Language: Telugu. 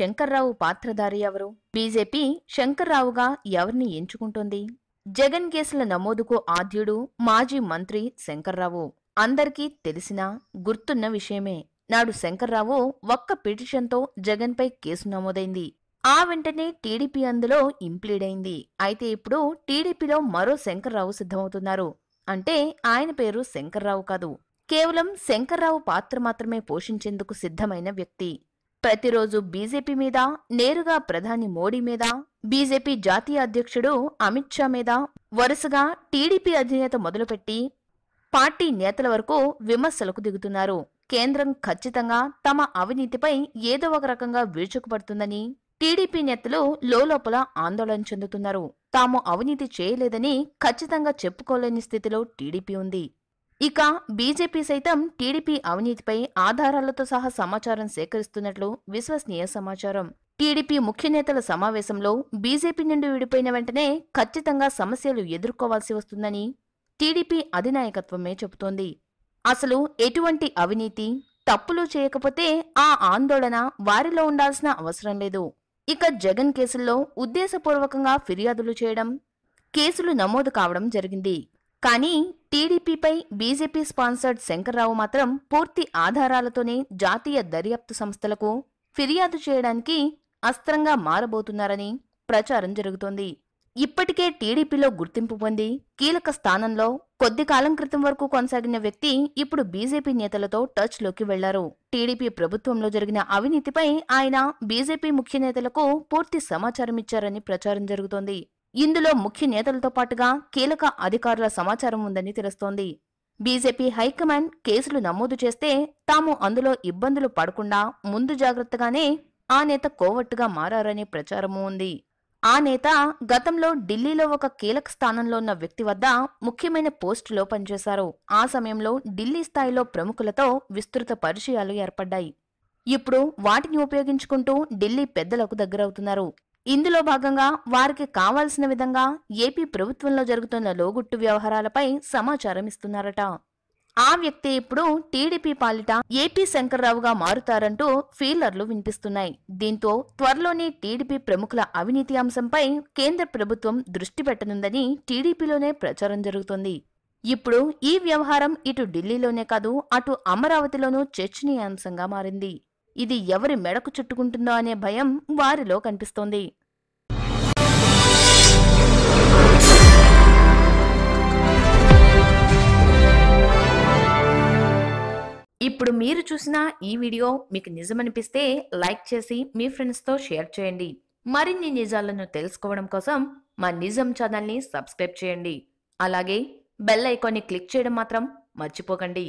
శంకర్రావు పాత్రధారి ఎవరు బీజేపీ శంకర్రావుగా ఎవరిని ఎంచుకుంటుంది జగన్ కేసుల నమోదుకు ఆద్యుడు మాజీ మంత్రి శంకర్రావు అందరికీ తెలిసిన గుర్తున్న విషయమే నాడు శంకర్రావు ఒక్క పిటిషన్తో జగన్పై కేసు నమోదైంది ఆ వెంటనే టీడీపీ అందులో ఇంప్లీడైంది అయితే ఇప్పుడు టీడీపీలో మరో శంకర్రావు సిద్ధమవుతున్నారు అంటే ఆయన పేరు శంకర్రావు కాదు కేవలం శంకర్రావు పాత్ర మాత్రమే పోషించేందుకు సిద్ధమైన వ్యక్తి ప్రతిరోజు బీజేపీ మీద నేరుగా ప్రధాని మోడీ మీద బీజేపీ జాతీయ అధ్యక్షుడు అమిత్ షా మీద వరుసగా టీడీపీ అధినేత మొదలుపెట్టి పార్టీ నేతల వరకు విమర్శలకు దిగుతున్నారు కేంద్రం ఖచ్చితంగా తమ అవినీతిపై ఏదో ఒక రకంగా విరుచుకుపడుతుందని టీడీపీ నేతలు లోపల ఆందోళన చెందుతున్నారు తాము అవినీతి చేయలేదని ఖచ్చితంగా చెప్పుకోలేని స్థితిలో టీడీపీ ఉంది ఇక బీజేపీ సైతం టీడీపీ అవినీతిపై ఆధారాలతో సహా సమాచారం సేకరిస్తున్నట్లు విశ్వసనీయ సమాచారం టీడీపీ ముఖ్య నేతల సమావేశంలో బీజేపీ నుండి విడిపోయిన వెంటనే ఖచ్చితంగా సమస్యలు ఎదుర్కోవాల్సి వస్తుందని టీడీపీ అధినాయకత్వమే చెబుతోంది అసలు ఎటువంటి అవినీతి తప్పులు చేయకపోతే ఆ ఆందోళన వారిలో ఉండాల్సిన అవసరం లేదు ఇక జగన్ కేసుల్లో ఉద్దేశపూర్వకంగా ఫిర్యాదులు చేయడం కేసులు నమోదు కావడం జరిగింది కానీ టీడీపీపై బీజేపీ స్పాన్సర్డ్ శంకర్రావు మాత్రం పూర్తి ఆధారాలతోనే జాతీయ దర్యాప్తు సంస్థలకు ఫిర్యాదు చేయడానికి అస్త్రంగా మారబోతున్నారని ప్రచారం జరుగుతోంది ఇప్పటికే టీడీపీలో గుర్తింపు పొంది కీలక స్థానంలో కొద్ది కాలం క్రితం వరకు కొనసాగిన వ్యక్తి ఇప్పుడు బీజేపీ నేతలతో టచ్ లోకి వెళ్లారు టీడీపీ ప్రభుత్వంలో జరిగిన అవినీతిపై ఆయన బీజేపీ ముఖ్య నేతలకు పూర్తి సమాచారం ఇచ్చారని ప్రచారం జరుగుతోంది ఇందులో ముఖ్య నేతలతో పాటుగా కీలక అధికారుల సమాచారం ఉందని తెలుస్తోంది బీజేపీ హైకమాండ్ కేసులు నమోదు చేస్తే తాము అందులో ఇబ్బందులు పడకుండా ముందు జాగ్రత్తగానే ఆ నేత కోవట్టుగా మారనే ప్రచారమూ ఉంది ఆ నేత గతంలో ఢిల్లీలో ఒక కీలక స్థానంలో ఉన్న వ్యక్తి వద్ద ముఖ్యమైన పోస్టులో పనిచేశారు ఆ సమయంలో ఢిల్లీ స్థాయిలో ప్రముఖులతో విస్తృత పరిచయాలు ఏర్పడ్డాయి ఇప్పుడు వాటిని ఉపయోగించుకుంటూ ఢిల్లీ పెద్దలకు దగ్గరవుతున్నారు ఇందులో భాగంగా వారికి కావాల్సిన విధంగా ఏపీ ప్రభుత్వంలో జరుగుతున్న లోగుట్టు వ్యవహారాలపై సమాచారం ఇస్తున్నారట ఆ వ్యక్తి ఇప్పుడు టీడీపీ పాలిట ఏపీ శంకర్రావుగా మారుతారంటూ ఫీలర్లు వినిపిస్తున్నాయి దీంతో త్వరలోనే టీడీపీ ప్రముఖుల అవినీతి అంశంపై కేంద్ర ప్రభుత్వం దృష్టి పెట్టనుందని టీడీపీలోనే ప్రచారం జరుగుతోంది ఇప్పుడు ఈ వ్యవహారం ఇటు ఢిల్లీలోనే కాదు అటు అమరావతిలోనూ చర్చనీయాంశంగా మారింది ఇది ఎవరి మెడకు చుట్టుకుంటుందో అనే భయం వారిలో కనిపిస్తోంది ఇప్పుడు మీరు చూసిన ఈ వీడియో మీకు నిజమనిపిస్తే లైక్ చేసి మీ ఫ్రెండ్స్తో షేర్ చేయండి మరిన్ని నిజాలను తెలుసుకోవడం కోసం మా నిజం ఛానల్ని సబ్స్క్రైబ్ చేయండి అలాగే బెల్ ఐకాన్ని క్లిక్ చేయడం మాత్రం మర్చిపోకండి